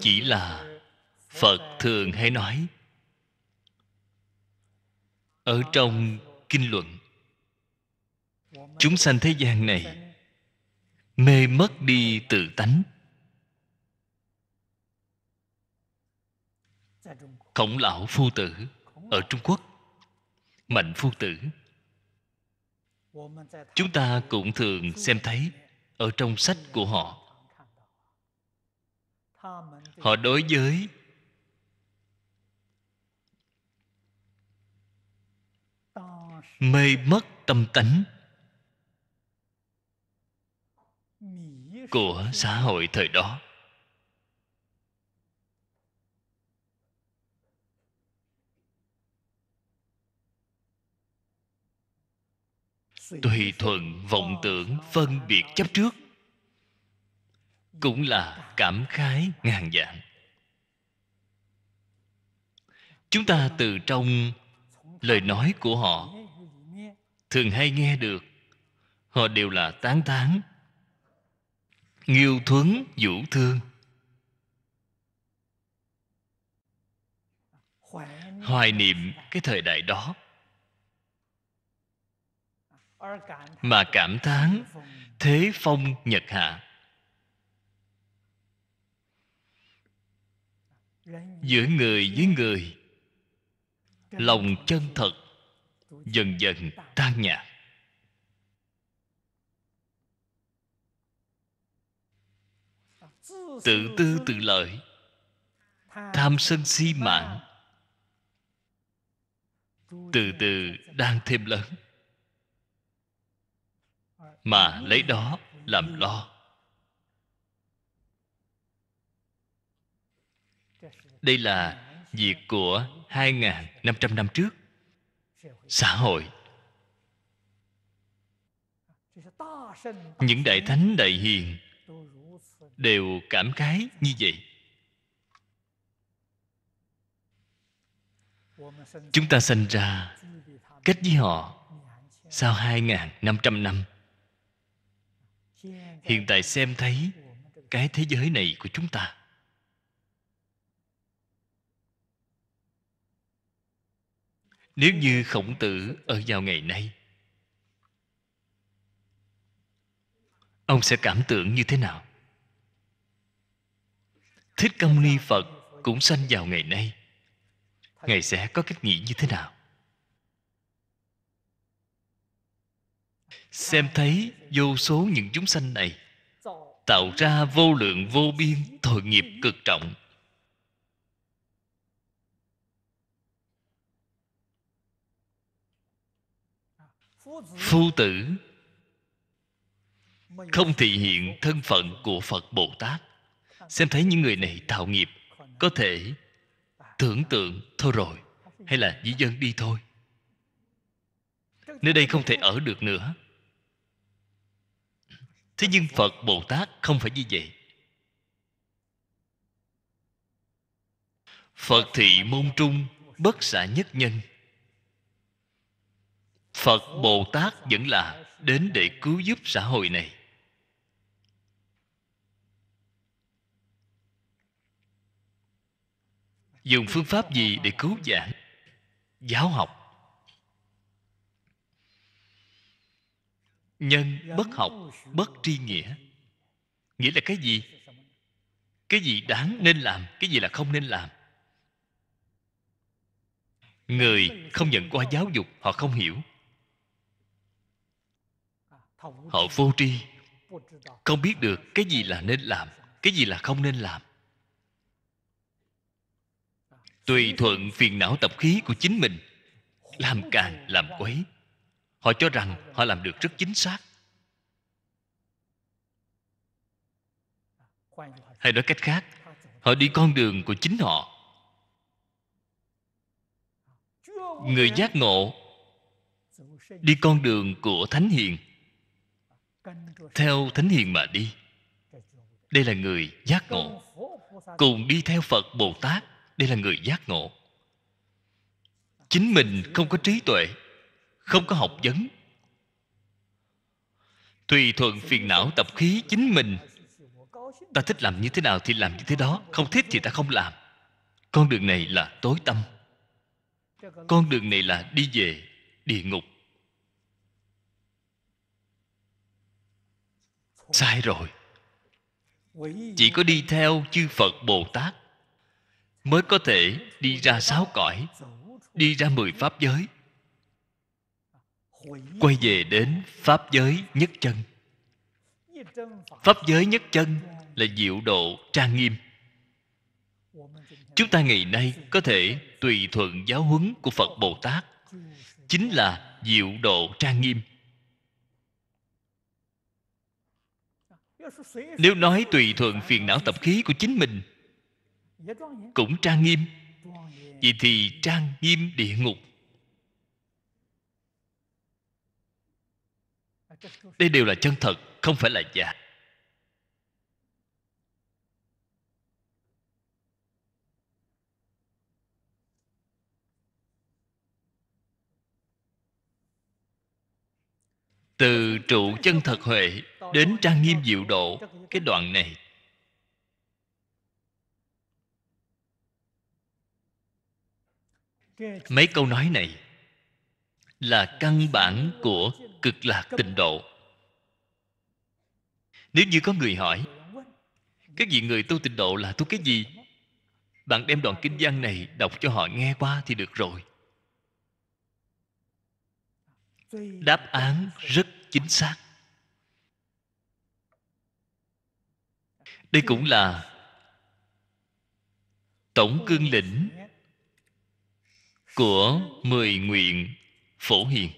chỉ là phật thường hay nói ở trong kinh luận chúng sanh thế gian này mê mất đi tự tánh khổng lão phu tử ở trung quốc mạnh phu tử chúng ta cũng thường xem thấy ở trong sách của họ họ đối với mê mất tâm tánh của xã hội thời đó tùy thuận vọng tưởng phân biệt chấp trước cũng là cảm khái ngàn dạng chúng ta từ trong lời nói của họ thường hay nghe được họ đều là tán tán nghiêu thuấn vũ thương hoài niệm cái thời đại đó mà cảm thán thế phong nhật hạ giữa người với người lòng chân thật dần dần tan nhạt tự tư tự lợi tham sân si mạng từ từ đang thêm lớn mà lấy đó làm lo đây là việc của 2.500 năm trước xã hội những đại thánh đại hiền đều cảm khái như vậy chúng ta sinh ra cách với họ sau 2.500 năm hiện tại xem thấy cái thế giới này của chúng ta Nếu như khổng tử ở vào ngày nay Ông sẽ cảm tưởng như thế nào? Thích Ca Mâu Ni Phật cũng sanh vào ngày nay Ngài sẽ có cách nghĩ như thế nào? Xem thấy vô số những chúng sanh này Tạo ra vô lượng vô biên tội nghiệp cực trọng phu tử không thể hiện thân phận của phật bồ tát xem thấy những người này tạo nghiệp có thể tưởng tượng thôi rồi hay là dĩ dân đi thôi nơi đây không thể ở được nữa thế nhưng phật bồ tát không phải như vậy phật thị môn trung bất xả nhất nhân phật bồ tát vẫn là đến để cứu giúp xã hội này dùng phương pháp gì để cứu giảng giáo học nhân bất học bất tri nghĩa nghĩa là cái gì cái gì đáng nên làm cái gì là không nên làm người không nhận qua giáo dục họ không hiểu họ vô tri không biết được cái gì là nên làm cái gì là không nên làm tùy thuận phiền não tập khí của chính mình làm càng làm quấy họ cho rằng họ làm được rất chính xác hay nói cách khác họ đi con đường của chính họ người giác ngộ đi con đường của thánh hiền theo thánh hiền mà đi đây là người giác ngộ cùng đi theo phật bồ tát đây là người giác ngộ chính mình không có trí tuệ không có học vấn tùy thuận phiền não tập khí chính mình ta thích làm như thế nào thì làm như thế đó không thích thì ta không làm con đường này là tối tâm con đường này là đi về địa ngục sai rồi chỉ có đi theo chư phật bồ tát mới có thể đi ra sáu cõi đi ra mười pháp giới quay về đến pháp giới nhất chân pháp giới nhất chân là diệu độ trang nghiêm chúng ta ngày nay có thể tùy thuận giáo huấn của phật bồ tát chính là diệu độ trang nghiêm nếu nói tùy thuận phiền não tập khí của chính mình cũng trang nghiêm vậy thì trang nghiêm địa ngục đây đều là chân thật không phải là giả từ trụ chân thật huệ đến trang nghiêm diệu độ cái đoạn này mấy câu nói này là căn bản của cực lạc tịnh độ nếu như có người hỏi các vị người tu tịnh độ là tu cái gì bạn đem đoạn kinh văn này đọc cho họ nghe qua thì được rồi đáp án rất chính xác đây cũng là tổng cương lĩnh của mười nguyện phổ hiền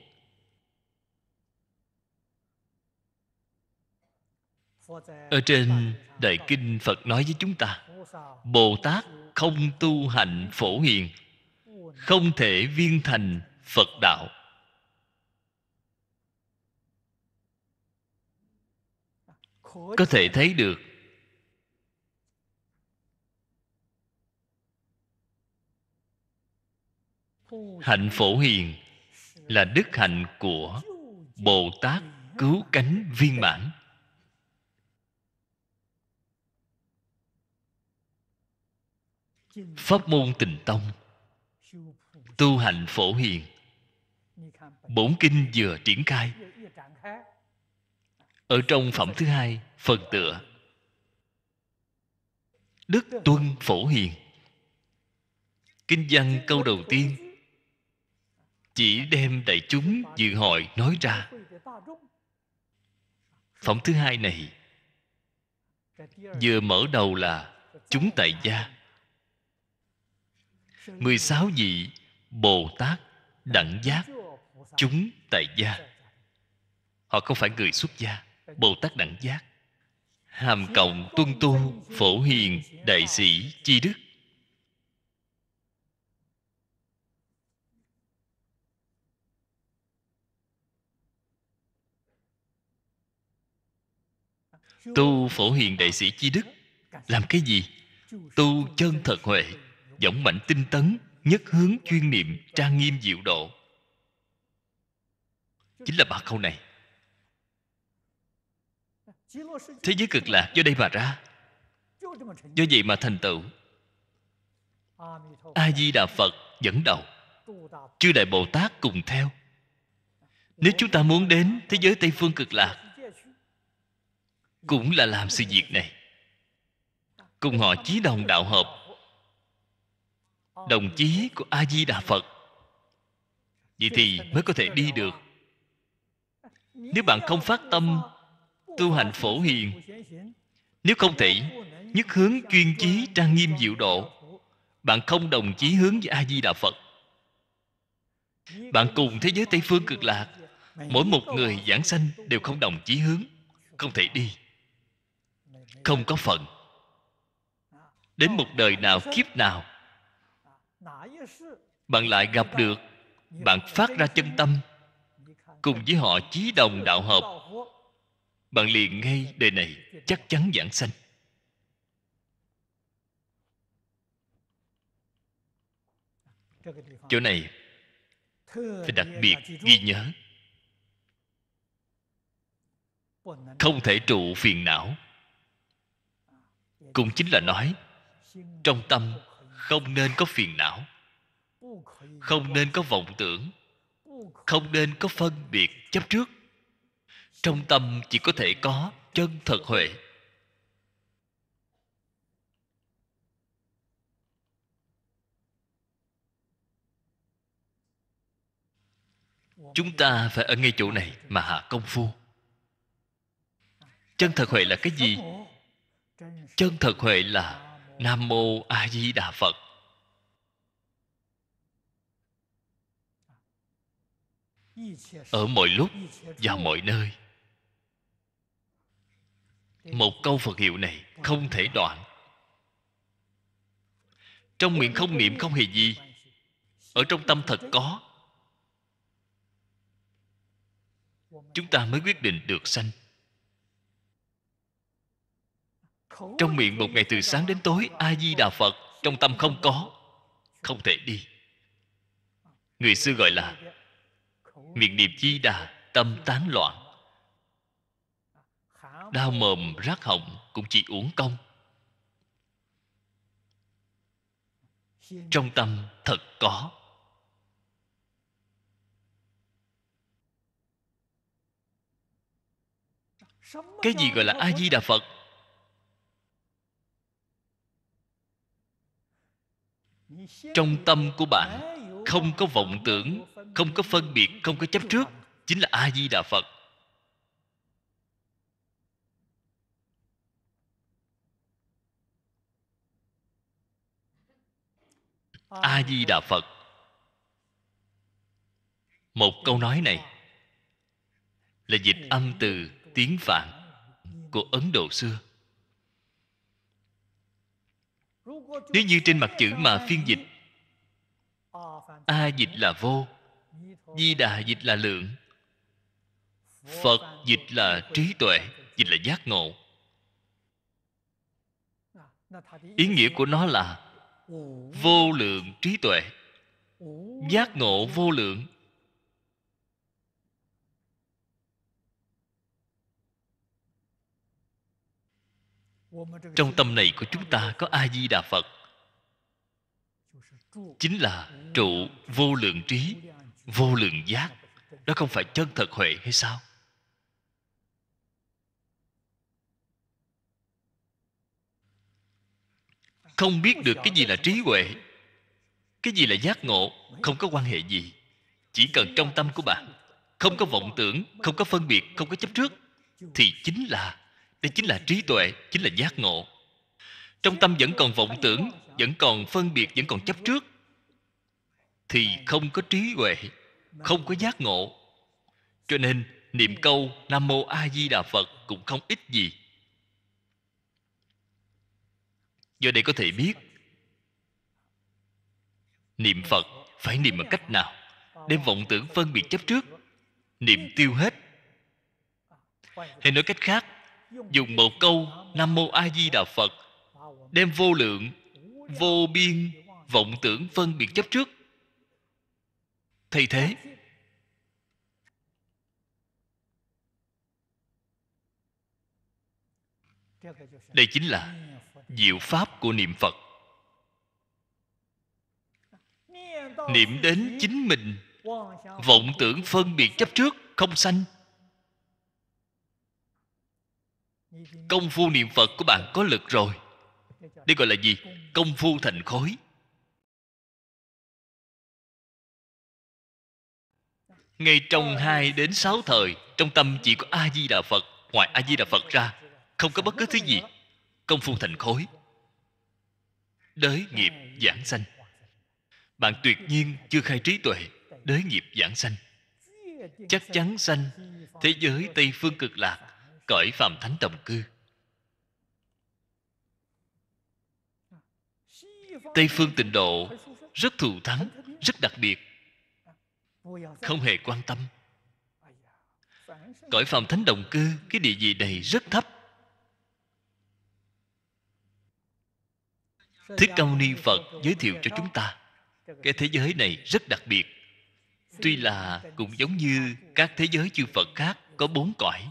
ở trên đại kinh phật nói với chúng ta bồ tát không tu hành phổ hiền không thể viên thành phật đạo có thể thấy được hạnh phổ hiền là đức hạnh của bồ tát cứu cánh viên mãn pháp môn tình tông tu hành phổ hiền bổn kinh vừa triển khai ở trong phẩm thứ hai phần tựa đức tuân phổ hiền kinh văn câu đầu tiên chỉ đem đại chúng dự hội nói ra phẩm thứ hai này vừa mở đầu là chúng tại gia 16 vị Bồ Tát đẳng giác chúng tại gia họ không phải người xuất gia bồ tát đẳng giác hàm cộng tuân tu phổ hiền đại sĩ chi đức tu phổ hiền đại sĩ chi đức làm cái gì tu chân thật huệ dõng mạnh tinh tấn nhất hướng chuyên niệm trang nghiêm diệu độ chính là ba câu này Thế giới cực lạc do đây mà ra Do vậy mà thành tựu A-di-đà Phật dẫn đầu Chư Đại Bồ Tát cùng theo Nếu chúng ta muốn đến thế giới Tây Phương cực lạc Cũng là làm sự việc này Cùng họ chí đồng đạo hợp Đồng chí của A-di-đà Phật Vậy thì mới có thể đi được Nếu bạn không phát tâm tu hành phổ hiền nếu không thể nhất hướng chuyên chí trang nghiêm diệu độ bạn không đồng chí hướng với a di đà phật bạn cùng thế giới tây phương cực lạc mỗi một người giảng sanh đều không đồng chí hướng không thể đi không có phận đến một đời nào kiếp nào bạn lại gặp được bạn phát ra chân tâm cùng với họ chí đồng đạo hợp bạn liền ngay đời này chắc chắn giảng sanh chỗ này phải đặc biệt ghi nhớ không thể trụ phiền não cũng chính là nói trong tâm không nên có phiền não không nên có vọng tưởng không nên có phân biệt chấp trước trong tâm chỉ có thể có chân thật huệ chúng ta phải ở ngay chỗ này mà hạ công phu chân thật huệ là cái gì chân thật huệ là nam mô a di đà phật ở mọi lúc và mọi nơi một câu phật hiệu này không thể đoạn trong miệng không niệm không hề gì ở trong tâm thật có chúng ta mới quyết định được sanh trong miệng một ngày từ sáng đến tối a di đà phật trong tâm không có không thể đi người xưa gọi là miệng niệm di đà tâm tán loạn đau mồm rác họng cũng chỉ uống công trong tâm thật có cái gì gọi là a di đà phật trong tâm của bạn không có vọng tưởng không có phân biệt không có chấp trước chính là a di đà phật a di đà phật một câu nói này là dịch âm từ tiếng phạn của ấn độ xưa nếu như trên mặt chữ mà phiên dịch a dịch là vô di đà dịch là lượng phật dịch là trí tuệ dịch là giác ngộ ý nghĩa của nó là vô lượng trí tuệ giác ngộ vô lượng trong tâm này của chúng ta có a di đà phật chính là trụ vô lượng trí vô lượng giác đó không phải chân thật huệ hay sao không biết được cái gì là trí huệ cái gì là giác ngộ không có quan hệ gì chỉ cần trong tâm của bạn không có vọng tưởng không có phân biệt không có chấp trước thì chính là đây chính là trí tuệ chính là giác ngộ trong tâm vẫn còn vọng tưởng vẫn còn phân biệt vẫn còn chấp trước thì không có trí huệ không có giác ngộ cho nên niệm câu nam mô a di đà phật cũng không ít gì do đây có thể biết niệm phật phải niệm bằng cách nào đem vọng tưởng phân biệt chấp trước niệm tiêu hết hay nói cách khác dùng một câu nam mô a di đà phật đem vô lượng vô biên vọng tưởng phân biệt chấp trước thay thế đây chính là diệu pháp của niệm phật niệm đến chính mình vọng tưởng phân biệt chấp trước không sanh công phu niệm phật của bạn có lực rồi đây gọi là gì công phu thành khối ngay trong hai đến sáu thời trong tâm chỉ có a di đà phật ngoài a di đà phật ra không có bất cứ thứ gì công phu thành khối đới nghiệp giảng sanh bạn tuyệt nhiên chưa khai trí tuệ đới nghiệp giảng sanh chắc chắn sanh thế giới tây phương cực lạc cõi phàm thánh đồng cư tây phương tịnh độ rất thù thắng rất đặc biệt không hề quan tâm cõi phàm thánh đồng cư cái địa vị này rất thấp Thích Cao Ni Phật giới thiệu cho chúng ta Cái thế giới này rất đặc biệt Tuy là cũng giống như các thế giới chư Phật khác có bốn cõi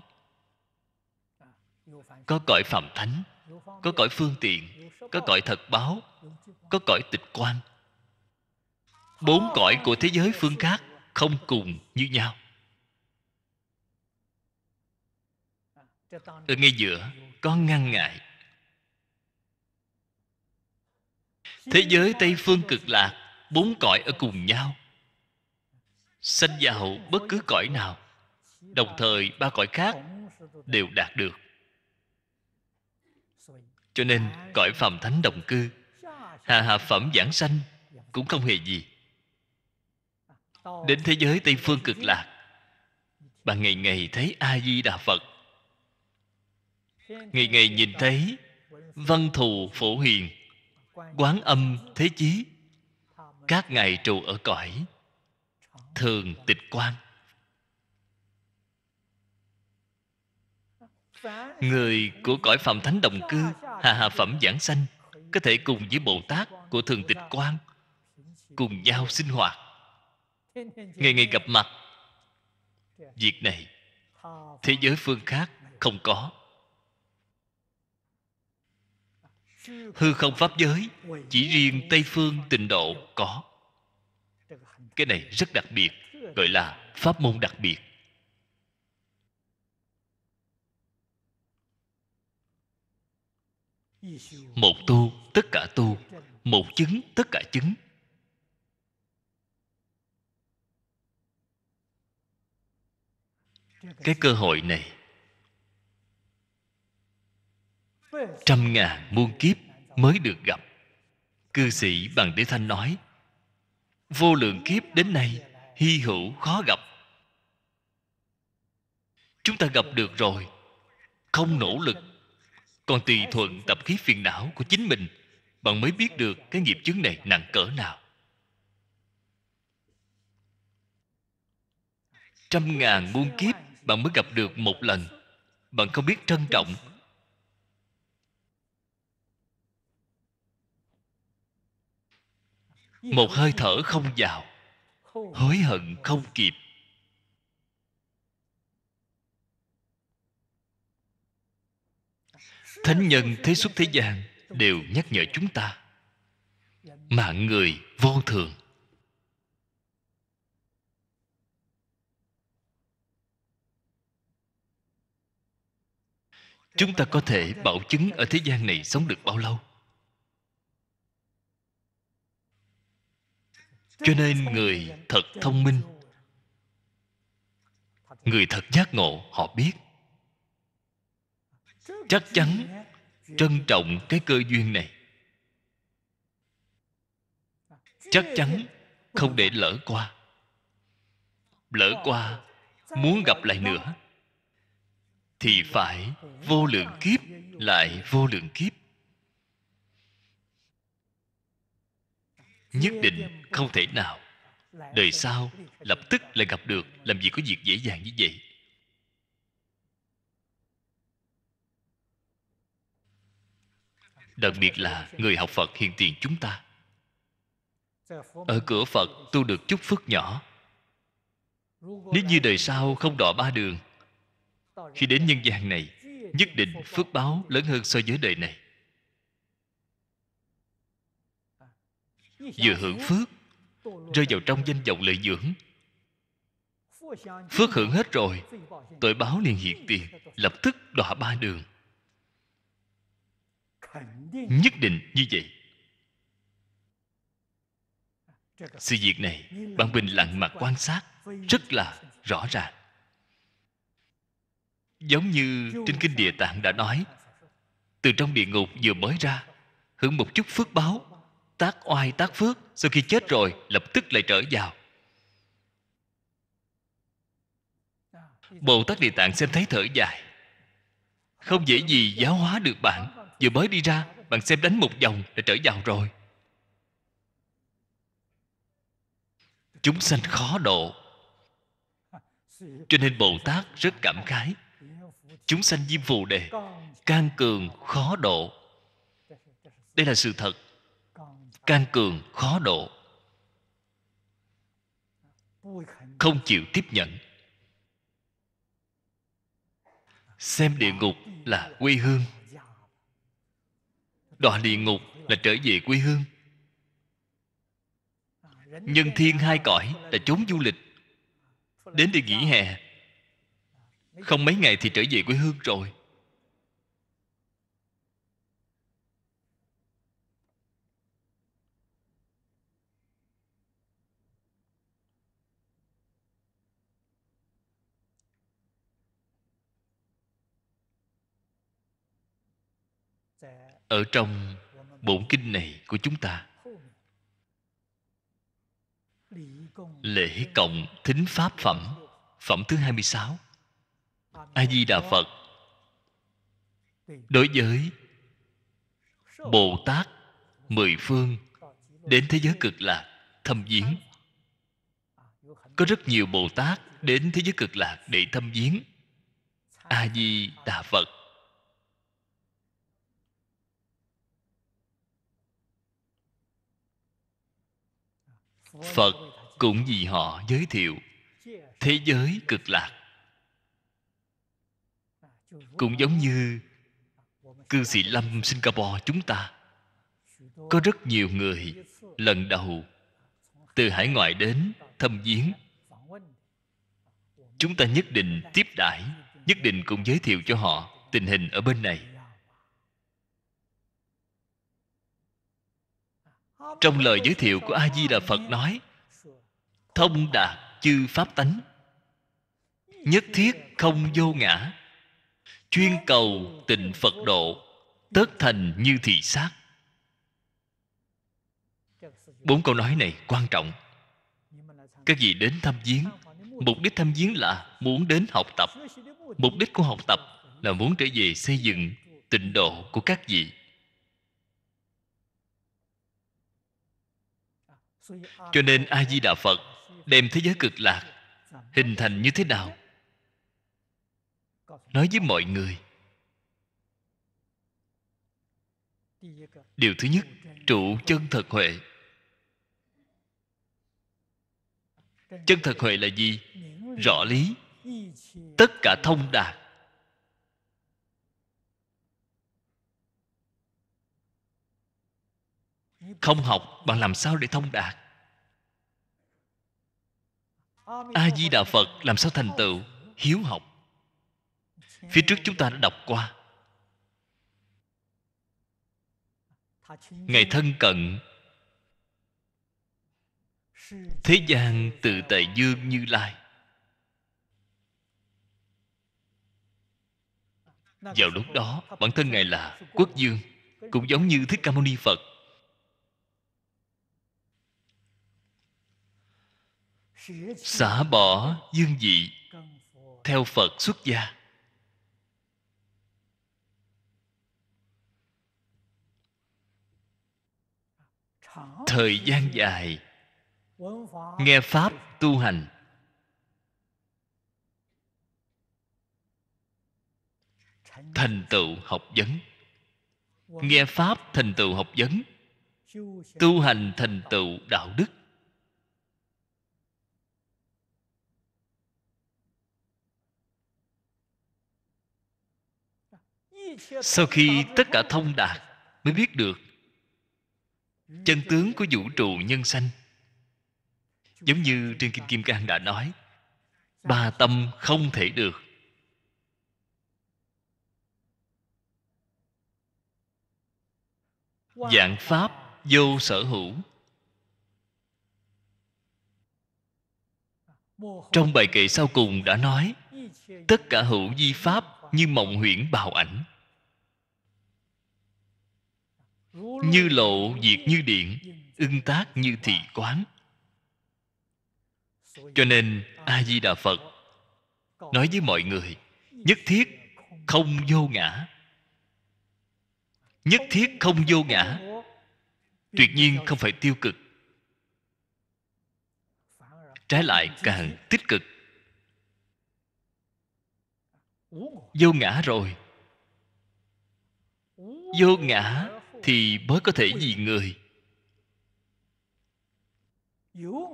Có cõi phạm thánh Có cõi phương tiện Có cõi thật báo Có cõi tịch quan Bốn cõi của thế giới phương khác không cùng như nhau Ở ngay giữa có ngăn ngại thế giới tây phương cực lạc bốn cõi ở cùng nhau sanh vào bất cứ cõi nào đồng thời ba cõi khác đều đạt được cho nên cõi phàm thánh đồng cư hà hạ phẩm giảng sanh cũng không hề gì đến thế giới tây phương cực lạc bạn ngày ngày thấy a di đà phật ngày ngày nhìn thấy văn thù phổ hiền quán âm thế chí các ngài trụ ở cõi thường tịch quan người của cõi phạm thánh đồng cư hà hà phẩm giảng sanh có thể cùng với bồ tát của thường tịch quan cùng nhau sinh hoạt ngày ngày gặp mặt việc này thế giới phương khác không có hư không pháp giới chỉ riêng tây phương tịnh độ có cái này rất đặc biệt gọi là pháp môn đặc biệt một tu tất cả tu một chứng tất cả chứng cái cơ hội này trăm ngàn muôn kiếp mới được gặp cư sĩ bằng đế thanh nói vô lượng kiếp đến nay hy hữu khó gặp chúng ta gặp được rồi không nỗ lực còn tùy thuận tập khí phiền não của chính mình bạn mới biết được cái nghiệp chướng này nặng cỡ nào trăm ngàn muôn kiếp bạn mới gặp được một lần bạn không biết trân trọng một hơi thở không vào hối hận không kịp thánh nhân thế xuất thế gian đều nhắc nhở chúng ta mạng người vô thường chúng ta có thể bảo chứng ở thế gian này sống được bao lâu cho nên người thật thông minh người thật giác ngộ họ biết chắc chắn trân trọng cái cơ duyên này chắc chắn không để lỡ qua lỡ qua muốn gặp lại nữa thì phải vô lượng kiếp lại vô lượng kiếp nhất định không thể nào đời sau lập tức là gặp được làm gì có việc dễ dàng như vậy đặc biệt là người học phật hiện tiền chúng ta ở cửa phật tu được chút phước nhỏ nếu như đời sau không đọa ba đường khi đến nhân gian này nhất định phước báo lớn hơn so với đời này vừa hưởng phước rơi vào trong danh vọng lợi dưỡng phước hưởng hết rồi tội báo liền hiện tiền lập tức đọa ba đường nhất định như vậy sự việc này bạn bình lặng mà quan sát rất là rõ ràng giống như trên kinh địa tạng đã nói từ trong địa ngục vừa mới ra hưởng một chút phước báo tác oai tác phước sau khi chết rồi lập tức lại trở vào bồ tát địa tạng xem thấy thở dài không dễ gì giáo hóa được bạn vừa mới đi ra bạn xem đánh một vòng đã trở vào rồi chúng sanh khó độ cho nên bồ tát rất cảm khái chúng sanh diêm phù đề can cường khó độ đây là sự thật can cường khó độ không chịu tiếp nhận xem địa ngục là quê hương đọa địa ngục là trở về quê hương nhân thiên hai cõi là trốn du lịch đến để nghỉ hè không mấy ngày thì trở về quê hương rồi ở trong bổn kinh này của chúng ta lễ cộng thính pháp phẩm phẩm thứ 26 a di đà phật đối với bồ tát mười phương đến thế giới cực lạc thâm viếng có rất nhiều bồ tát đến thế giới cực lạc để thâm viếng a di đà phật phật cũng vì họ giới thiệu thế giới cực lạc cũng giống như cư sĩ lâm singapore chúng ta có rất nhiều người lần đầu từ hải ngoại đến thăm viếng chúng ta nhất định tiếp đãi nhất định cũng giới thiệu cho họ tình hình ở bên này trong lời giới thiệu của a di đà phật nói thông đạt chư pháp tánh nhất thiết không vô ngã chuyên cầu tịnh phật độ tất thành như thị sát bốn câu nói này quan trọng các vị đến thăm viếng mục đích thăm viếng là muốn đến học tập mục đích của học tập là muốn trở về xây dựng tịnh độ của các vị cho nên a di đà phật đem thế giới cực lạc hình thành như thế nào nói với mọi người điều thứ nhất trụ chân thật huệ chân thật huệ là gì rõ lý tất cả thông đạt không học bạn làm sao để thông đạt a di đà phật làm sao thành tựu hiếu học phía trước chúng ta đã đọc qua ngày thân cận thế gian từ tại dương như lai vào lúc đó bản thân ngài là quốc dương cũng giống như thích ca mâu ni phật xả bỏ dương vị theo phật xuất gia thời gian dài nghe pháp tu hành thành tựu học vấn nghe pháp thành tựu học vấn tu hành thành tựu đạo đức sau khi tất cả thông đạt mới biết được chân tướng của vũ trụ nhân sanh giống như trên kinh kim cang đã nói ba tâm không thể được dạng pháp vô sở hữu trong bài kệ sau cùng đã nói tất cả hữu di pháp như mộng huyễn bào ảnh như lộ diệt như điện ưng tác như thị quán cho nên a di đà phật nói với mọi người nhất thiết không vô ngã nhất thiết không vô ngã tuyệt nhiên không phải tiêu cực trái lại càng tích cực vô ngã rồi vô ngã thì mới có thể vì người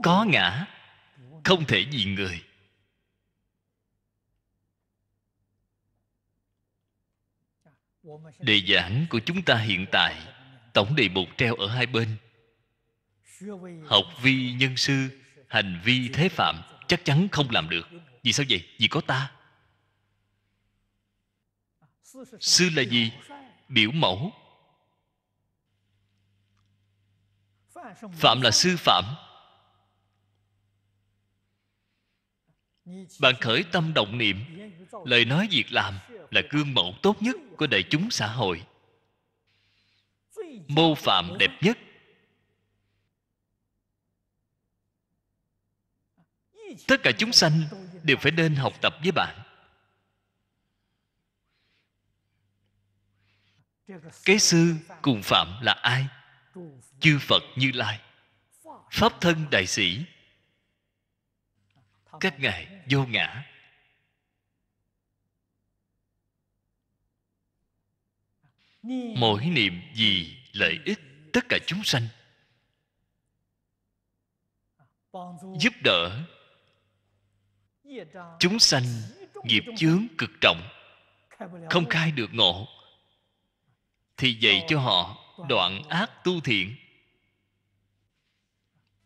có ngã không thể vì người đề giảng của chúng ta hiện tại tổng đề mục treo ở hai bên học vi nhân sư hành vi thế phạm chắc chắn không làm được vì sao vậy vì có ta sư là gì biểu mẫu phạm là sư phạm bạn khởi tâm động niệm lời nói việc làm là gương mẫu tốt nhất của đại chúng xã hội mô phạm đẹp nhất tất cả chúng sanh đều phải nên học tập với bạn cái sư cùng phạm là ai chư phật như lai pháp thân đại sĩ các ngài vô ngã mỗi niệm gì lợi ích tất cả chúng sanh giúp đỡ chúng sanh nghiệp chướng cực trọng không khai được ngộ thì dạy cho họ đoạn ác tu thiện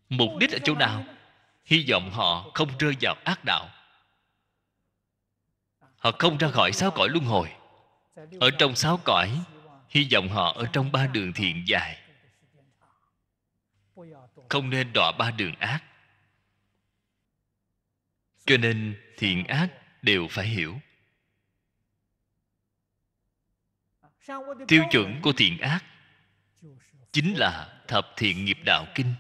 mục đích ở chỗ nào hy vọng họ không rơi vào ác đạo họ không ra khỏi sáu cõi luân hồi ở trong sáu cõi hy vọng họ ở trong ba đường thiện dài không nên đọa ba đường ác cho nên thiện ác đều phải hiểu tiêu chuẩn của thiện ác chính là thập thiện nghiệp đạo kinh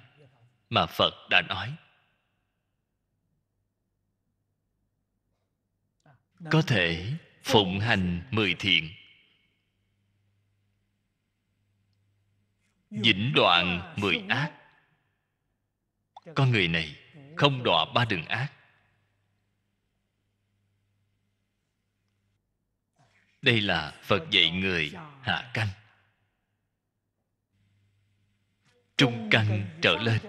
mà phật đã nói có thể phụng hành mười thiện vĩnh đoạn mười ác con người này không đọa ba đường ác đây là phật dạy người hạ canh trung căn trở lên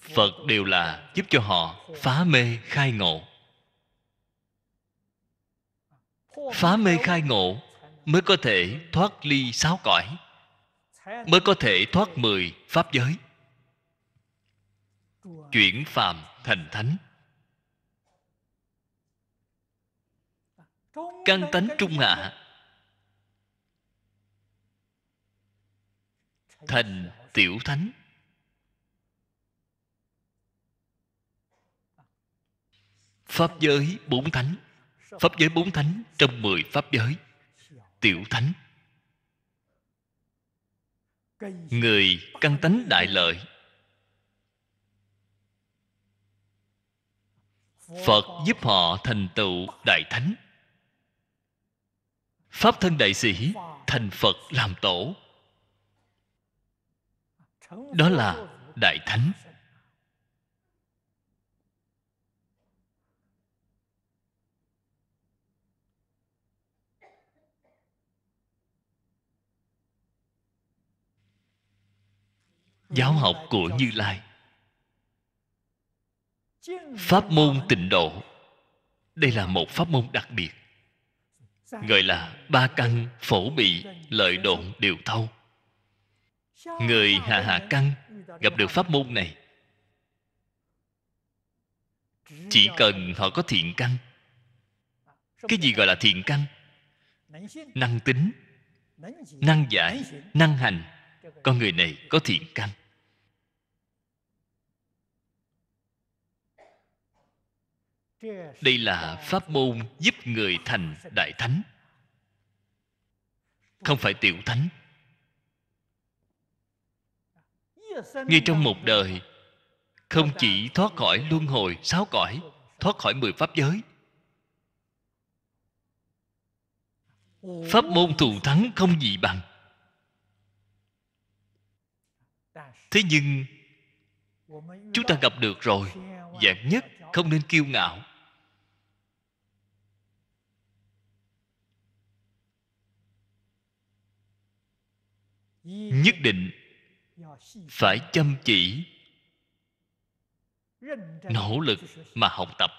phật đều là giúp cho họ phá mê khai ngộ phá mê khai ngộ mới có thể thoát ly sáu cõi mới có thể thoát mười pháp giới chuyển phàm thành thánh căn tánh trung hạ thành tiểu thánh pháp giới bốn thánh pháp giới bốn thánh trong mười pháp giới tiểu thánh người căn tánh đại lợi phật giúp họ thành tựu đại thánh pháp thân đại sĩ thành phật làm tổ đó là đại thánh giáo học của như lai pháp môn tịnh độ đây là một pháp môn đặc biệt gọi là ba căn phổ bị lợi độn đều thâu người hạ hạ căn gặp được pháp môn này chỉ cần họ có thiện căn cái gì gọi là thiện căn năng tính năng giải năng hành con người này có thiện căn đây là pháp môn giúp người thành đại thánh không phải tiểu thánh ngay trong một đời không chỉ thoát khỏi luân hồi sáu cõi thoát khỏi mười pháp giới pháp môn thù thắng không gì bằng thế nhưng chúng ta gặp được rồi dạng nhất không nên kiêu ngạo nhất định phải chăm chỉ nỗ lực mà học tập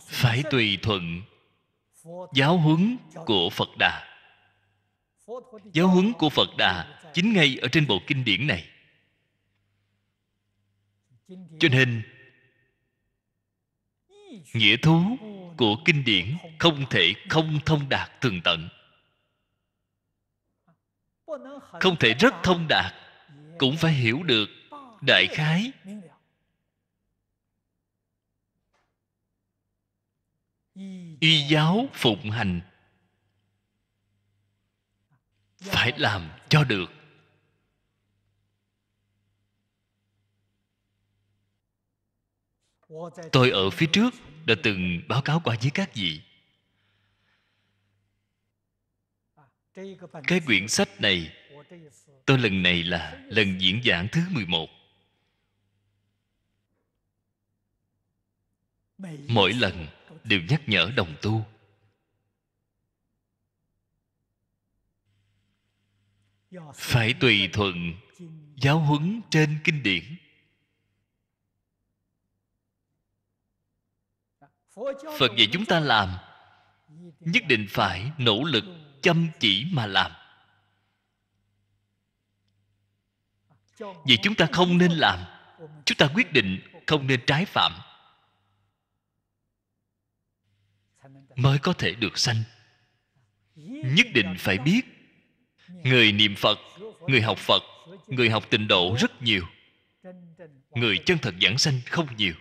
phải tùy thuận giáo huấn của phật đà giáo huấn của phật đà chính ngay ở trên bộ kinh điển này cho nên nghĩa thú của kinh điển không thể không thông đạt tường tận không thể rất thông đạt cũng phải hiểu được đại khái y giáo phụng hành phải làm cho được tôi ở phía trước đã từng báo cáo qua với các vị cái quyển sách này tôi lần này là lần diễn giảng thứ 11 mỗi lần đều nhắc nhở đồng tu phải tùy thuận giáo huấn trên kinh điển phật dạy chúng ta làm nhất định phải nỗ lực chăm chỉ mà làm vì chúng ta không nên làm chúng ta quyết định không nên trái phạm mới có thể được sanh nhất định phải biết người niệm phật người học phật người học tịnh độ rất nhiều người chân thật giảng sanh không nhiều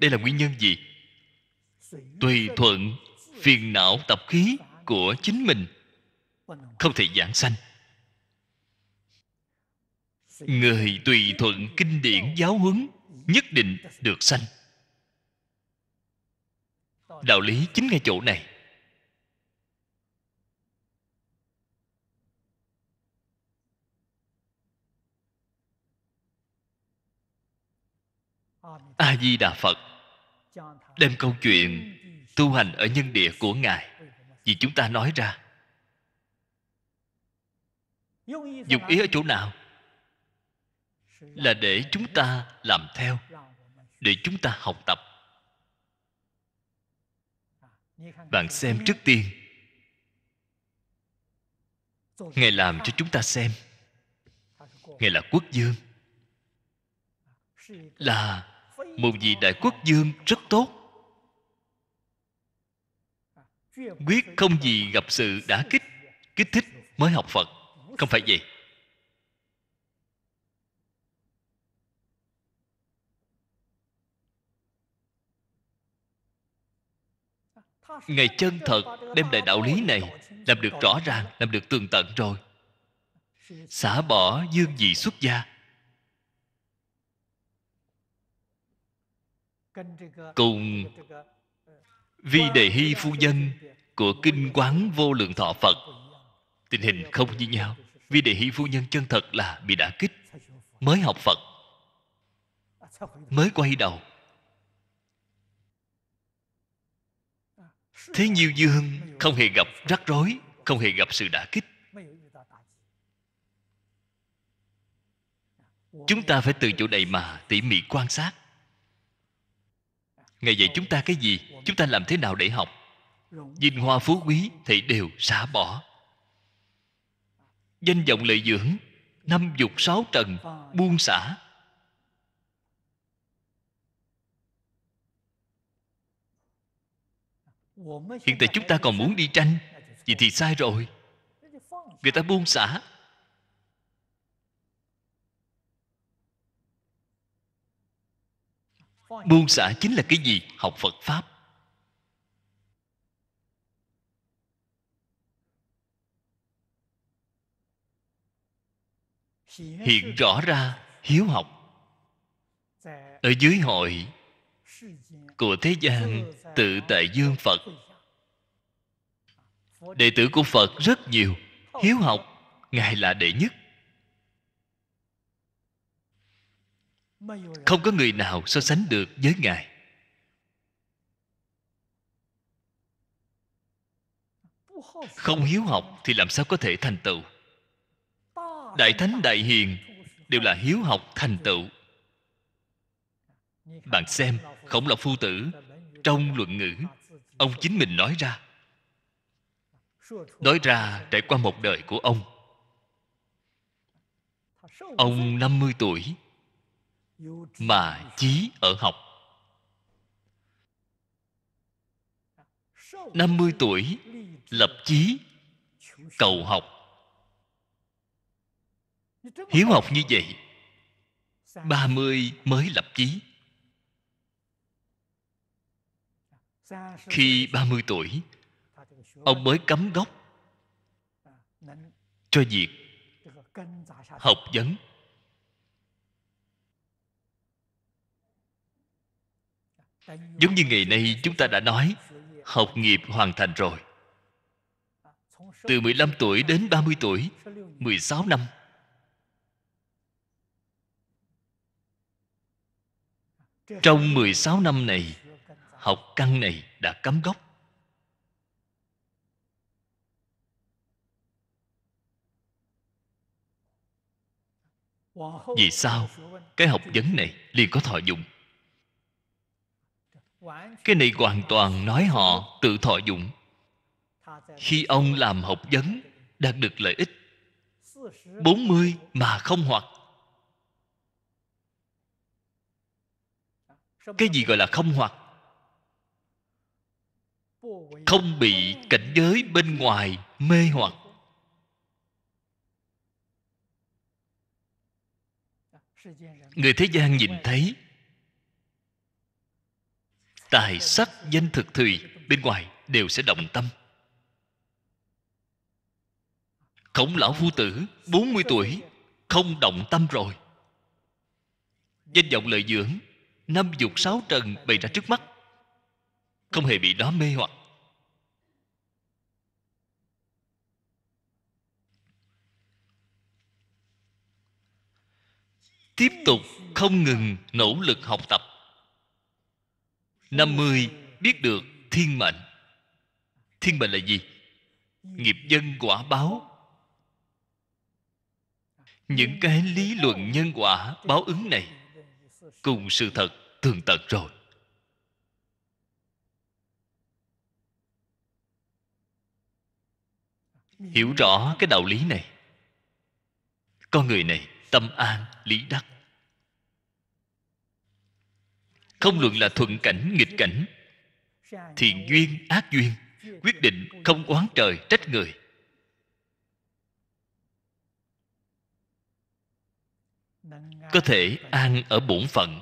đây là nguyên nhân gì tùy thuận phiền não tập khí của chính mình không thể giảng sanh người tùy thuận kinh điển giáo huấn nhất định được sanh đạo lý chính ngay chỗ này a di đà phật đem câu chuyện tu hành ở nhân địa của ngài vì chúng ta nói ra dùng ý ở chỗ nào là để chúng ta làm theo để chúng ta học tập bạn xem trước tiên ngài làm cho chúng ta xem ngài là quốc dương là một vị đại quốc dương rất tốt quyết không gì gặp sự đã kích kích thích mới học phật không phải vậy ngày chân thật đem lại đạo lý này làm được rõ ràng làm được tường tận rồi xả bỏ dương vị xuất gia cùng vi đề hy phu nhân của kinh quán vô lượng thọ phật tình hình không như nhau vi đề hy phu nhân chân thật là bị đả kích mới học phật mới quay đầu thế nhiêu dương không hề gặp rắc rối không hề gặp sự đả kích chúng ta phải từ chỗ này mà tỉ mỉ quan sát Ngài dạy chúng ta cái gì Chúng ta làm thế nào để học Vinh hoa phú quý thì đều xả bỏ Danh vọng lợi dưỡng Năm dục sáu trần Buông xả Hiện tại chúng ta còn muốn đi tranh Vậy thì sai rồi Người ta buông xả buông xả chính là cái gì học phật pháp hiện rõ ra hiếu học ở dưới hội của thế gian tự tại dương phật đệ tử của phật rất nhiều hiếu học ngài là đệ nhất không có người nào so sánh được với ngài không hiếu học thì làm sao có thể thành tựu đại thánh đại hiền đều là hiếu học thành tựu bạn xem khổng lộc phu tử trong luận ngữ ông chính mình nói ra nói ra trải qua một đời của ông ông 50 tuổi mà chí ở học 50 tuổi lập chí cầu học hiếu học như vậy 30 mới lập chí Khi 30 tuổi Ông mới cắm gốc Cho việc Học vấn giống như ngày nay chúng ta đã nói học nghiệp hoàn thành rồi từ 15 tuổi đến 30 tuổi 16 năm Trong 16 năm này Học căn này đã cắm gốc Vì sao Cái học vấn này liền có thọ dụng cái này hoàn toàn nói họ tự thọ dụng khi ông làm học vấn đạt được lợi ích 40 mà không hoặc cái gì gọi là không hoặc không bị cảnh giới bên ngoài mê hoặc người thế gian nhìn thấy tài sắc danh thực thùy bên ngoài đều sẽ động tâm khổng lão phu tử 40 tuổi không động tâm rồi danh vọng lợi dưỡng năm dục sáu trần bày ra trước mắt không hề bị đó mê hoặc tiếp tục không ngừng nỗ lực học tập 50 biết được thiên mệnh Thiên mệnh là gì? Nghiệp dân quả báo Những cái lý luận nhân quả báo ứng này Cùng sự thật tường tận rồi Hiểu rõ cái đạo lý này Con người này tâm an lý đắc không luận là thuận cảnh nghịch cảnh thiện duyên ác duyên quyết định không oán trời trách người có thể an ở bổn phận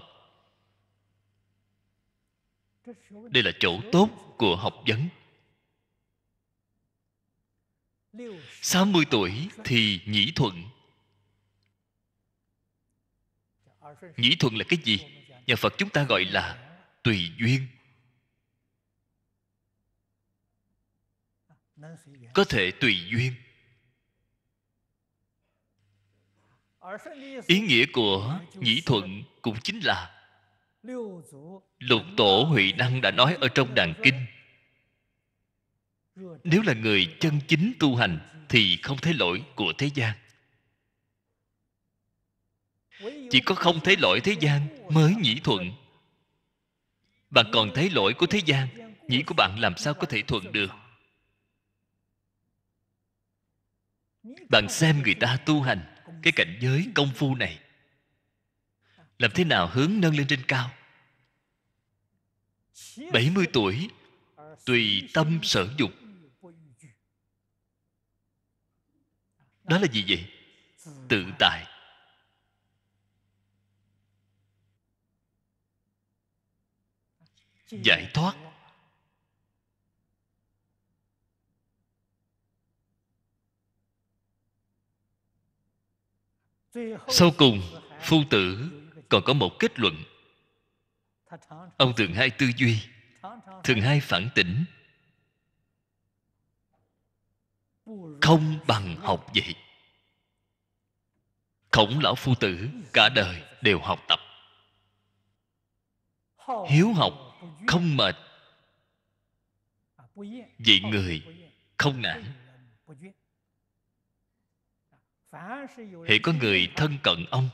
đây là chỗ tốt của học vấn 60 tuổi thì nhĩ thuận Nhĩ thuận là cái gì? nhà phật chúng ta gọi là tùy duyên có thể tùy duyên ý nghĩa của nhĩ thuận cũng chính là lục tổ huệ năng đã nói ở trong đàn kinh nếu là người chân chính tu hành thì không thấy lỗi của thế gian chỉ có không thấy lỗi thế gian mới nhĩ thuận bạn còn thấy lỗi của thế gian nhĩ của bạn làm sao có thể thuận được bạn xem người ta tu hành cái cảnh giới công phu này làm thế nào hướng nâng lên trên cao 70 tuổi tùy tâm sở dục đó là gì vậy tự tại giải thoát sau cùng phu tử còn có một kết luận ông thường hay tư duy thường hay phản tỉnh không bằng học vậy khổng lão phu tử cả đời đều học tập hiếu học không mệt vị người không nản hễ có người thân cận ông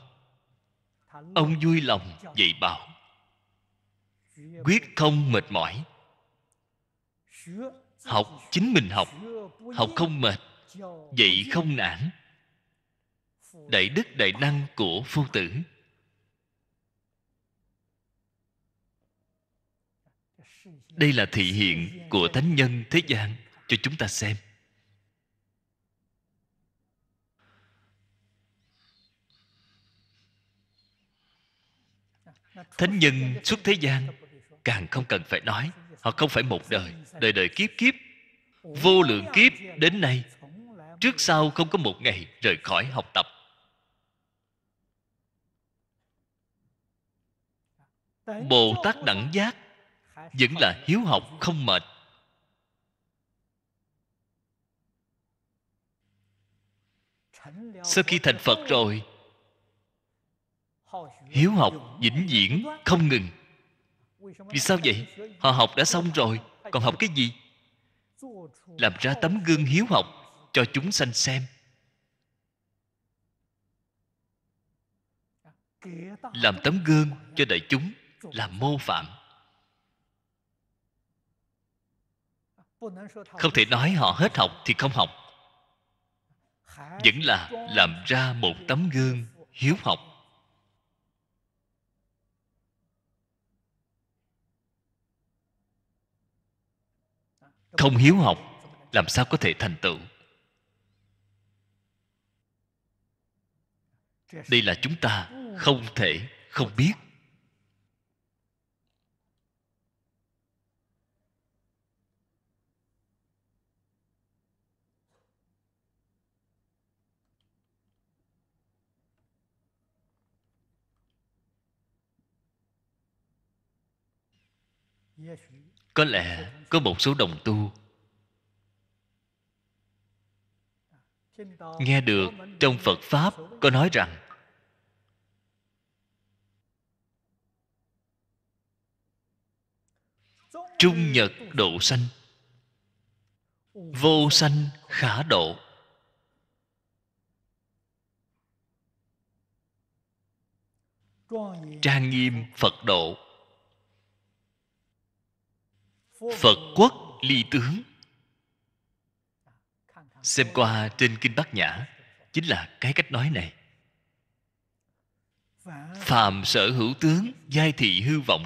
ông vui lòng dạy bảo quyết không mệt mỏi học chính mình học học không mệt dạy không nản đại đức đại năng của phu tử đây là thị hiện của thánh nhân thế gian cho chúng ta xem thánh nhân suốt thế gian càng không cần phải nói họ không phải một đời đời đời kiếp kiếp vô lượng kiếp đến nay trước sau không có một ngày rời khỏi học tập bồ tát đẳng giác vẫn là hiếu học không mệt sau khi thành phật rồi hiếu học vĩnh viễn không ngừng vì sao vậy họ học đã xong rồi còn học cái gì làm ra tấm gương hiếu học cho chúng sanh xem làm tấm gương cho đại chúng làm mô phạm không thể nói họ hết học thì không học vẫn là làm ra một tấm gương hiếu học không hiếu học làm sao có thể thành tựu đây là chúng ta không thể không biết có lẽ có một số đồng tu nghe được trong phật pháp có nói rằng trung nhật độ sanh vô sanh khả độ trang nghiêm phật độ phật quốc ly tướng xem qua trên kinh bát nhã chính là cái cách nói này phàm sở hữu tướng giai thị hư vọng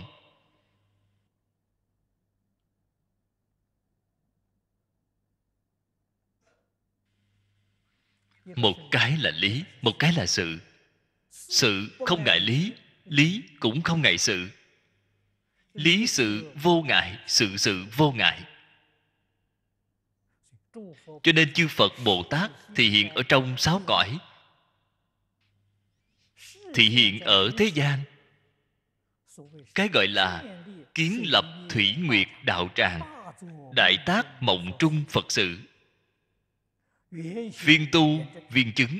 một cái là lý một cái là sự sự không ngại lý lý cũng không ngại sự lý sự vô ngại sự sự vô ngại cho nên chư phật bồ tát thì hiện ở trong sáu cõi thì hiện ở thế gian cái gọi là kiến lập thủy nguyệt đạo tràng đại tác mộng trung phật sự viên tu viên chứng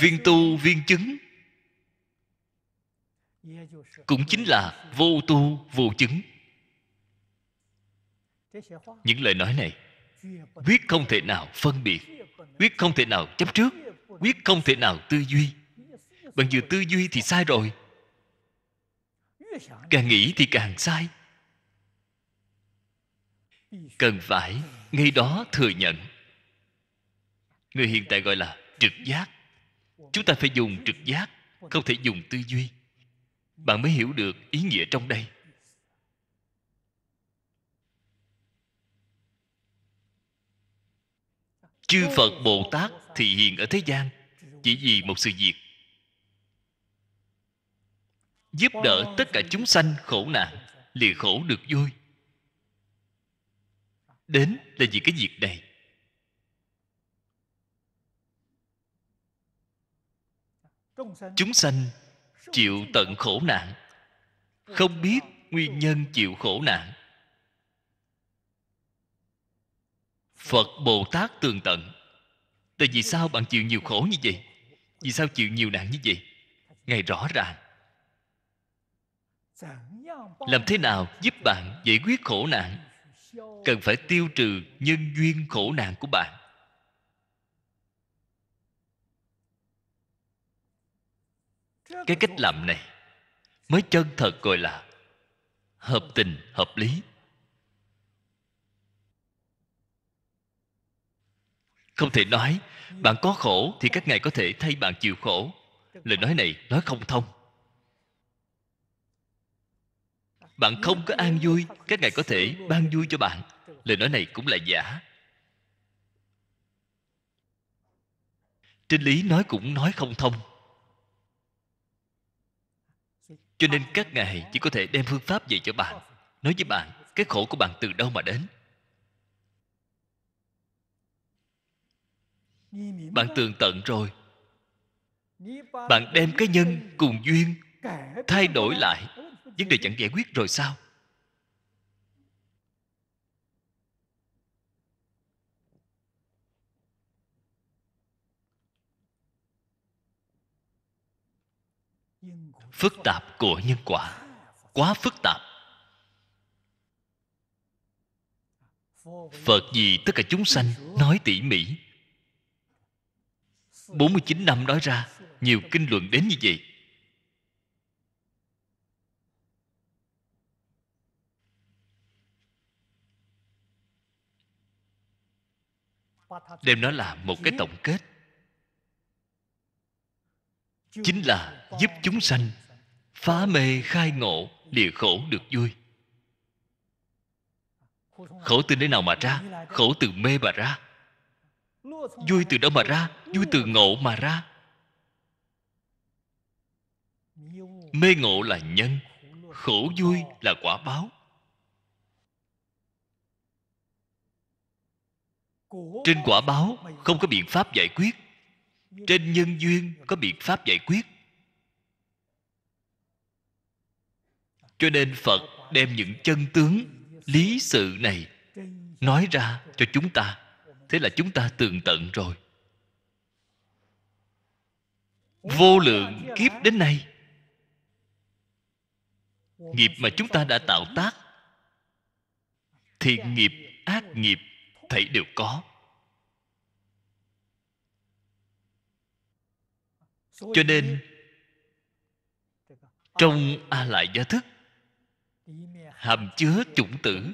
viên tu viên chứng cũng chính là vô tu vô chứng những lời nói này quyết không thể nào phân biệt quyết không thể nào chấp trước quyết không thể nào tư duy bằng vừa tư duy thì sai rồi càng nghĩ thì càng sai cần phải ngay đó thừa nhận người hiện tại gọi là trực giác chúng ta phải dùng trực giác không thể dùng tư duy bạn mới hiểu được ý nghĩa trong đây chư phật bồ tát thì hiện ở thế gian chỉ vì một sự việc giúp đỡ tất cả chúng sanh khổ nạn lìa khổ được vui đến là vì cái việc này chúng sanh chịu tận khổ nạn không biết nguyên nhân chịu khổ nạn phật bồ tát tường tận tại vì sao bạn chịu nhiều khổ như vậy vì sao chịu nhiều nạn như vậy ngài rõ ràng làm thế nào giúp bạn giải quyết khổ nạn cần phải tiêu trừ nhân duyên khổ nạn của bạn cái cách làm này mới chân thật gọi là hợp tình hợp lý không thể nói bạn có khổ thì các ngài có thể thay bạn chịu khổ lời nói này nói không thông bạn không có an vui các ngài có thể ban vui cho bạn lời nói này cũng là giả trên lý nói cũng nói không thông cho nên các ngài chỉ có thể đem phương pháp về cho bạn nói với bạn cái khổ của bạn từ đâu mà đến bạn tường tận rồi bạn đem cái nhân cùng duyên thay đổi lại vấn đề chẳng giải quyết rồi sao phức tạp của nhân quả quá phức tạp phật gì tất cả chúng sanh nói tỉ mỉ 49 năm nói ra nhiều kinh luận đến như vậy đem nó là một cái tổng kết chính là giúp chúng sanh phá mê khai ngộ địa khổ được vui khổ từ nơi nào mà ra khổ từ mê mà ra vui từ đâu mà ra vui từ ngộ mà ra mê ngộ là nhân khổ vui là quả báo trên quả báo không có biện pháp giải quyết trên nhân duyên có biện pháp giải quyết cho nên phật đem những chân tướng lý sự này nói ra cho chúng ta thế là chúng ta tường tận rồi vô lượng kiếp đến nay nghiệp mà chúng ta đã tạo tác thiện nghiệp ác nghiệp thảy đều có cho nên trong a lại gia thức hàm chứa chủng tử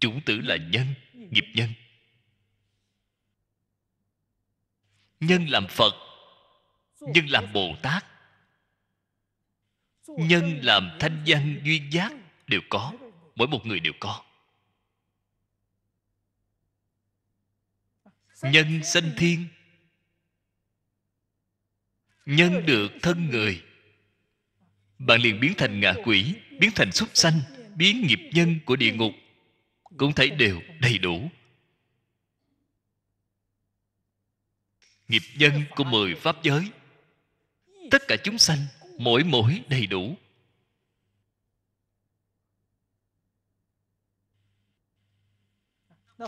chủng tử là nhân nghiệp nhân nhân làm phật nhân làm bồ tát nhân làm thanh văn duyên giác đều có mỗi một người đều có nhân sanh thiên nhân được thân người bạn liền biến thành ngạ quỷ biến thành súc sanh biến nghiệp nhân của địa ngục cũng thấy đều đầy đủ nghiệp nhân của mười pháp giới tất cả chúng sanh mỗi mỗi đầy đủ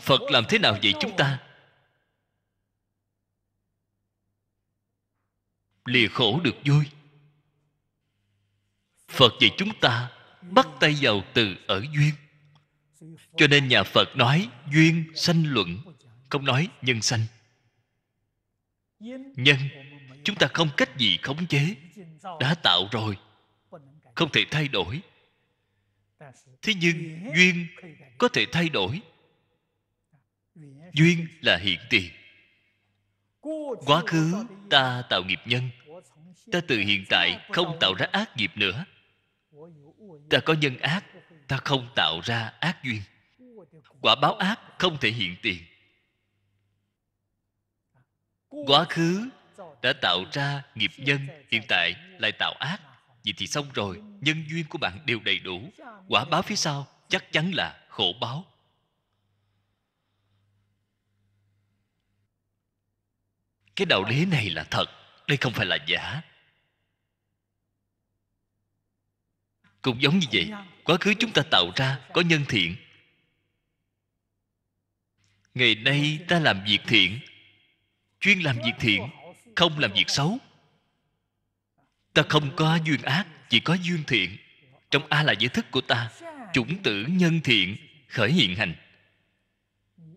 phật làm thế nào vậy chúng ta lìa khổ được vui phật dạy chúng ta bắt tay vào từ ở duyên cho nên nhà phật nói duyên sanh luận không nói nhân sanh nhân chúng ta không cách gì khống chế đã tạo rồi không thể thay đổi thế nhưng duyên có thể thay đổi duyên là hiện tiền quá khứ ta tạo nghiệp nhân ta từ hiện tại không tạo ra ác nghiệp nữa ta có nhân ác ta không tạo ra ác duyên quả báo ác không thể hiện tiền quá khứ đã tạo ra nghiệp nhân hiện tại lại tạo ác vậy thì xong rồi nhân duyên của bạn đều đầy đủ quả báo phía sau chắc chắn là khổ báo cái đạo lý này là thật đây không phải là giả cũng giống như vậy quá khứ chúng ta tạo ra có nhân thiện ngày nay ta làm việc thiện chuyên làm việc thiện không làm việc xấu ta không có duyên ác chỉ có duyên thiện trong a là giới thức của ta chủng tử nhân thiện khởi hiện hành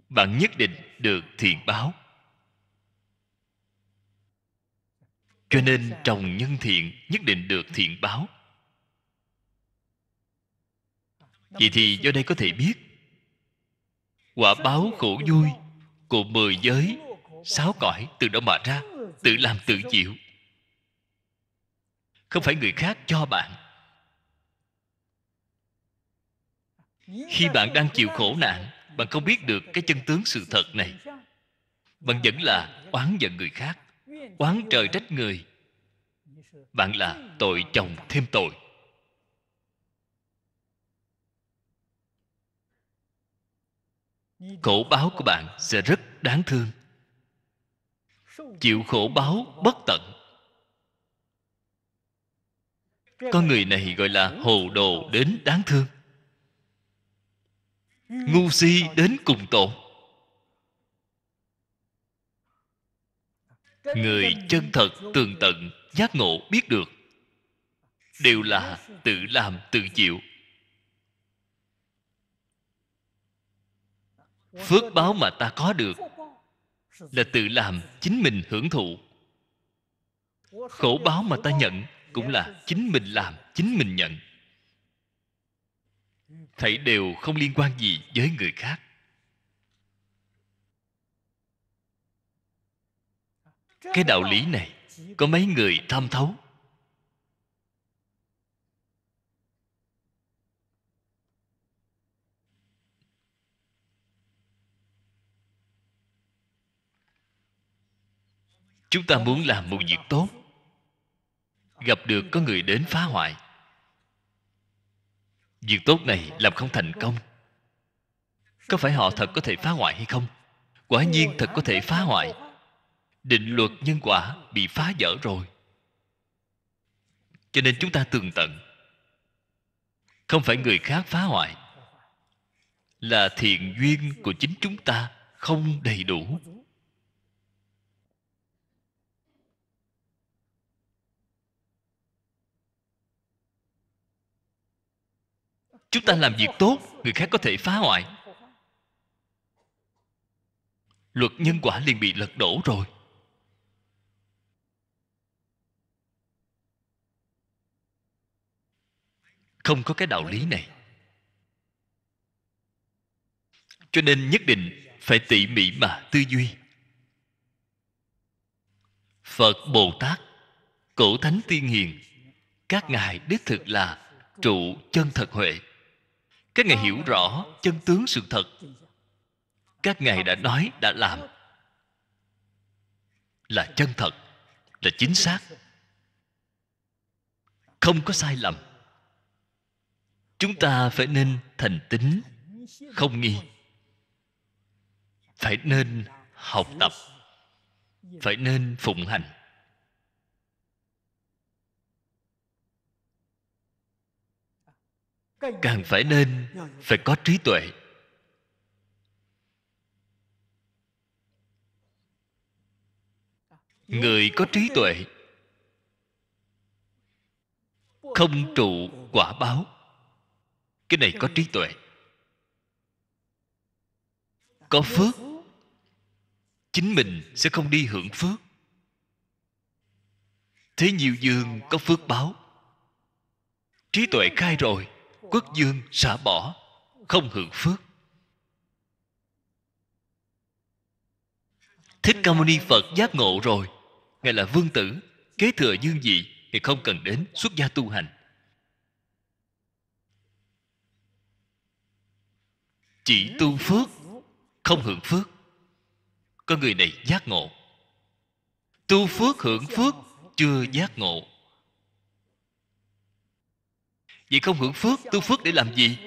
bạn nhất định được thiện báo cho nên trồng nhân thiện nhất định được thiện báo Vậy thì do đây có thể biết Quả báo khổ vui Của mười giới Sáu cõi từ đó mà ra Tự làm tự chịu Không phải người khác cho bạn Khi bạn đang chịu khổ nạn Bạn không biết được cái chân tướng sự thật này Bạn vẫn là oán giận người khác Oán trời trách người Bạn là tội chồng thêm tội khổ báo của bạn sẽ rất đáng thương chịu khổ báo bất tận con người này gọi là hồ đồ đến đáng thương ngu si đến cùng tột người chân thật tường tận giác ngộ biết được đều là tự làm tự chịu phước báo mà ta có được là tự làm chính mình hưởng thụ khổ báo mà ta nhận cũng là chính mình làm chính mình nhận thảy đều không liên quan gì với người khác cái đạo lý này có mấy người tham thấu chúng ta muốn làm một việc tốt gặp được có người đến phá hoại việc tốt này làm không thành công có phải họ thật có thể phá hoại hay không quả nhiên thật có thể phá hoại định luật nhân quả bị phá vỡ rồi cho nên chúng ta tường tận không phải người khác phá hoại là thiện duyên của chính chúng ta không đầy đủ chúng ta làm việc tốt người khác có thể phá hoại luật nhân quả liền bị lật đổ rồi không có cái đạo lý này cho nên nhất định phải tỉ mỉ mà tư duy phật bồ tát cổ thánh tiên hiền các ngài đích thực là trụ chân thật huệ các ngài hiểu rõ chân tướng sự thật các ngài đã nói đã làm là chân thật là chính xác không có sai lầm chúng ta phải nên thành tín không nghi phải nên học tập phải nên phụng hành càng phải nên phải có trí tuệ người có trí tuệ không trụ quả báo cái này có trí tuệ có phước chính mình sẽ không đi hưởng phước thế nhiều dương có phước báo trí tuệ khai rồi quốc dương xả bỏ không hưởng phước thích ca mâu ni phật giác ngộ rồi ngài là vương tử kế thừa dương vị thì không cần đến xuất gia tu hành chỉ tu phước không hưởng phước có người này giác ngộ tu phước hưởng phước chưa giác ngộ vì không hưởng phước Tu phước để làm gì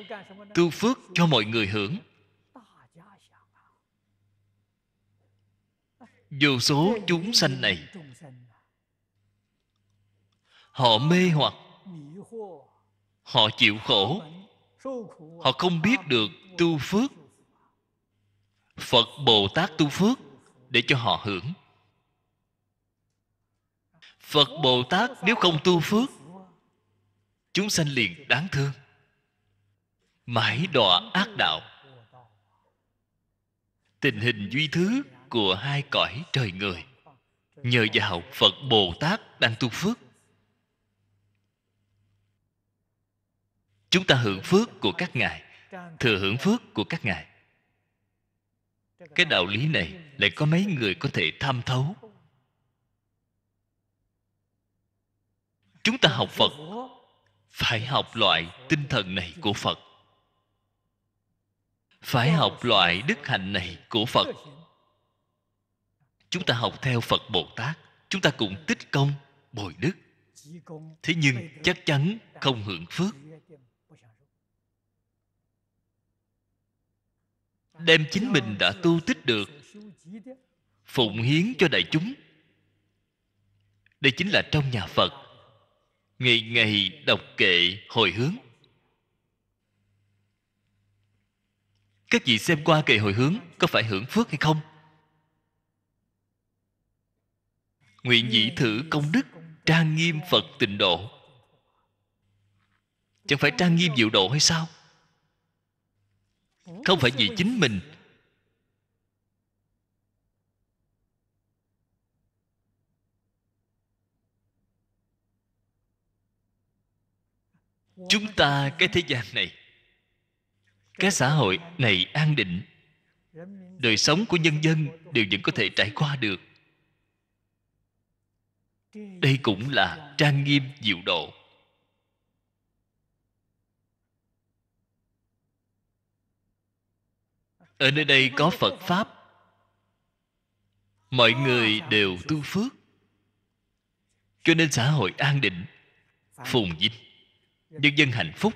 Tu phước cho mọi người hưởng Vô số chúng sanh này Họ mê hoặc Họ chịu khổ Họ không biết được tu phước Phật Bồ Tát tu phước Để cho họ hưởng Phật Bồ Tát nếu không tu phước chúng sanh liền đáng thương mãi đọa ác đạo tình hình duy thứ của hai cõi trời người nhờ vào phật bồ tát đang tu phước chúng ta hưởng phước của các ngài thừa hưởng phước của các ngài cái đạo lý này lại có mấy người có thể tham thấu chúng ta học phật phải học loại tinh thần này của phật phải học loại đức hạnh này của phật chúng ta học theo phật bồ tát chúng ta cũng tích công bồi đức thế nhưng chắc chắn không hưởng phước đem chính mình đã tu tích được phụng hiến cho đại chúng đây chính là trong nhà phật ngày ngày đọc kệ hồi hướng các vị xem qua kệ hồi hướng có phải hưởng phước hay không nguyện dĩ thử công đức trang nghiêm phật tịnh độ chẳng phải trang nghiêm diệu độ hay sao không phải vì chính mình cái thế gian này cái xã hội này an định đời sống của nhân dân đều vẫn có thể trải qua được đây cũng là trang nghiêm diệu độ ở nơi đây có phật pháp mọi người đều tu phước cho nên xã hội an định phồn vinh nhân dân hạnh phúc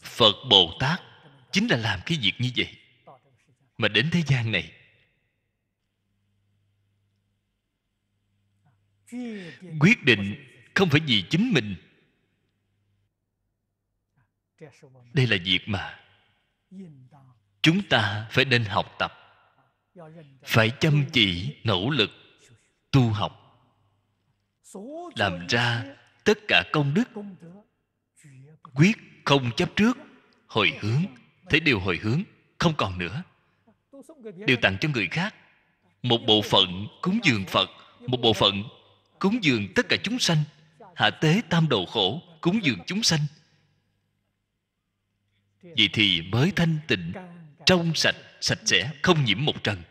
phật bồ tát chính là làm cái việc như vậy mà đến thế gian này quyết định không phải vì chính mình đây là việc mà chúng ta phải nên học tập phải chăm chỉ nỗ lực tu học làm ra tất cả công đức quyết không chấp trước hồi hướng thấy điều hồi hướng không còn nữa đều tặng cho người khác một bộ phận cúng dường phật một bộ phận cúng dường tất cả chúng sanh hạ tế tam đầu khổ cúng dường chúng sanh vậy thì mới thanh tịnh trong sạch sạch sẽ không nhiễm một trần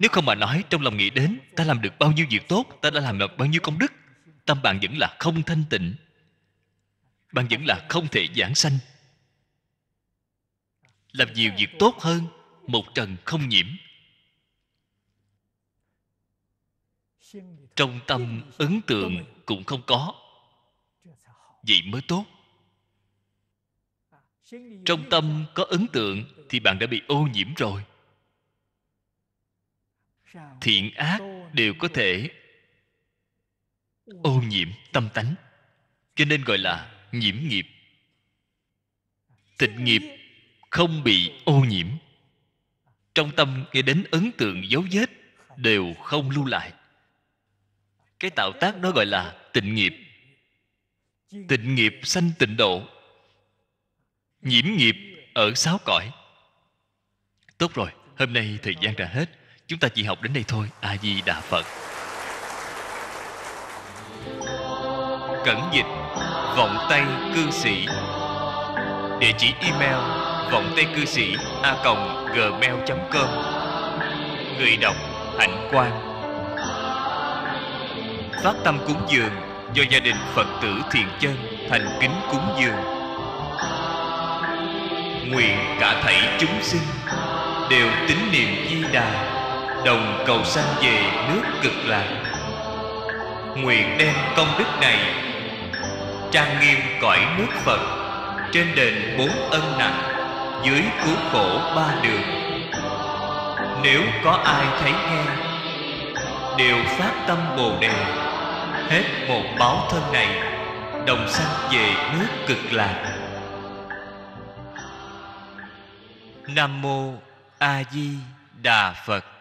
nếu không mà nói trong lòng nghĩ đến ta làm được bao nhiêu việc tốt ta đã làm được bao nhiêu công đức tâm bạn vẫn là không thanh tịnh bạn vẫn là không thể giảng sanh làm nhiều việc tốt hơn một trần không nhiễm trong tâm ấn tượng cũng không có vậy mới tốt trong tâm có ấn tượng thì bạn đã bị ô nhiễm rồi thiện ác đều có thể ô nhiễm tâm tánh cho nên gọi là nhiễm nghiệp tịnh nghiệp không bị ô nhiễm trong tâm nghe đến ấn tượng dấu vết đều không lưu lại cái tạo tác đó gọi là tịnh nghiệp tịnh nghiệp sanh tịnh độ nhiễm nghiệp ở sáu cõi tốt rồi hôm nay thời gian đã hết chúng ta chỉ học đến đây thôi a di đà phật cẩn dịch vọng tay cư sĩ địa chỉ email vọng tay cư sĩ a gmail com người đọc hạnh quan. phát tâm cúng dường do gia đình phật tử thiện chân thành kính cúng dường nguyện cả thảy chúng sinh đều tín niệm di đà đồng cầu sanh về nước cực lạc nguyện đem công đức này trang nghiêm cõi nước phật trên đền bốn ân nặng dưới cứu khổ ba đường nếu có ai thấy nghe đều phát tâm bồ đề hết một báo thân này đồng sanh về nước cực lạc Nam mô A Di Đà Phật